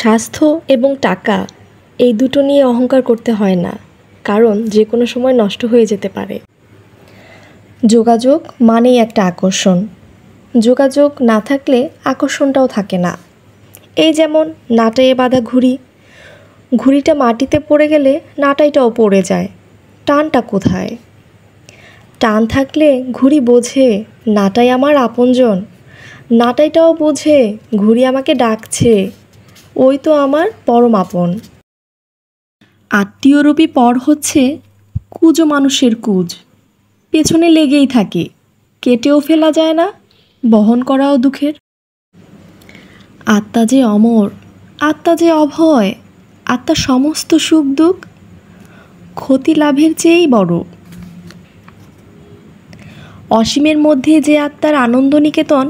স্বাস্থ্য এবং টাকা এই দুটো নিয়ে অহংকার করতে হয় না কারণ যে কোনো সময় নষ্ট হয়ে যেতে পারে যোগাযোগ মানেই একটা আকর্ষণ যোগাযোগ না থাকলে আকর্ষণটাও থাকে না এই যেমন নাটাইয়ে বাঁধা ঘুড়ি ঘুড়িটা মাটিতে পড়ে গেলে নাটাইটাও পড়ে যায় টানটা কোথায় টান থাকলে ঘুড়ি বোঝে নাটাই আমার আপনজন নাটাইটাও বোঝে ঘুড়ি আমাকে ডাকছে ওই তো আমার পরম আপন আত্মীয়রূপী পর হচ্ছে কুজ মানুষের কুজ পেছনে লেগেই থাকে কেটেও ফেলা যায় না বহন করাও দুঃখের আত্মা যে অমর আত্মা যে অভয় আত্মা সমস্ত সুখ দুঃখ ক্ষতি লাভের চেয়েই বড় অসীমের মধ্যে যে আত্মার আনন্দ নিকেতন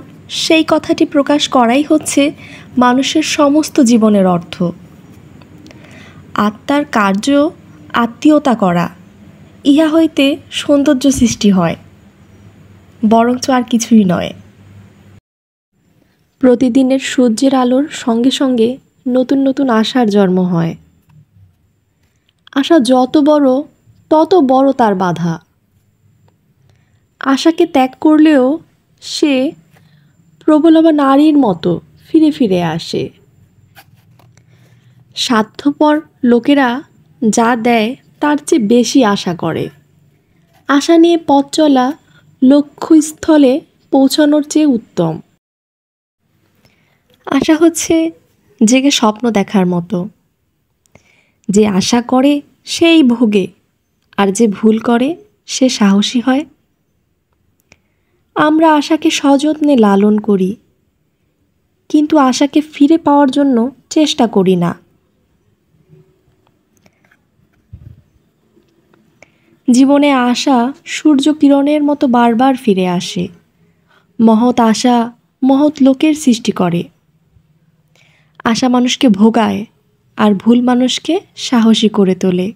সেই কথাটি প্রকাশ করাই হচ্ছে মানুষের সমস্ত জীবনের অর্থ আত্মার কার্য আত্মীয়তা করা ইহা হইতে সৌন্দর্য সৃষ্টি হয় বরঞ্চ আর কিছুই নয় প্রতিদিনের সূর্যের আলোর সঙ্গে সঙ্গে নতুন নতুন আশার জন্ম হয় আশা যত বড় তত বড় তার বাধা আশাকে ত্যাগ করলেও সে প্রবলবা নারীর মতো ফিরে ফিরে আসে স্বার্থপর লোকেরা যা দেয় তার চেয়ে বেশি আশা করে আশা নিয়ে পথ চলা লক্ষ্যস্থলে পৌঁছানোর চেয়ে উত্তম আশা হচ্ছে জেগে স্বপ্ন দেখার মতো যে আশা করে সেই ভোগে আর যে ভুল করে সে সাহসী হয় আমরা আশাকে সযত্নে লালন করি কিন্তু আশাকে ফিরে পাওয়ার জন্য চেষ্টা করি না জীবনে আশা সূর্য কিরণের মতো বারবার ফিরে আসে মহৎ আশা মহৎ লোকের সৃষ্টি করে আশা মানুষকে ভোগায় আর ভুল মানুষকে সাহসী করে তোলে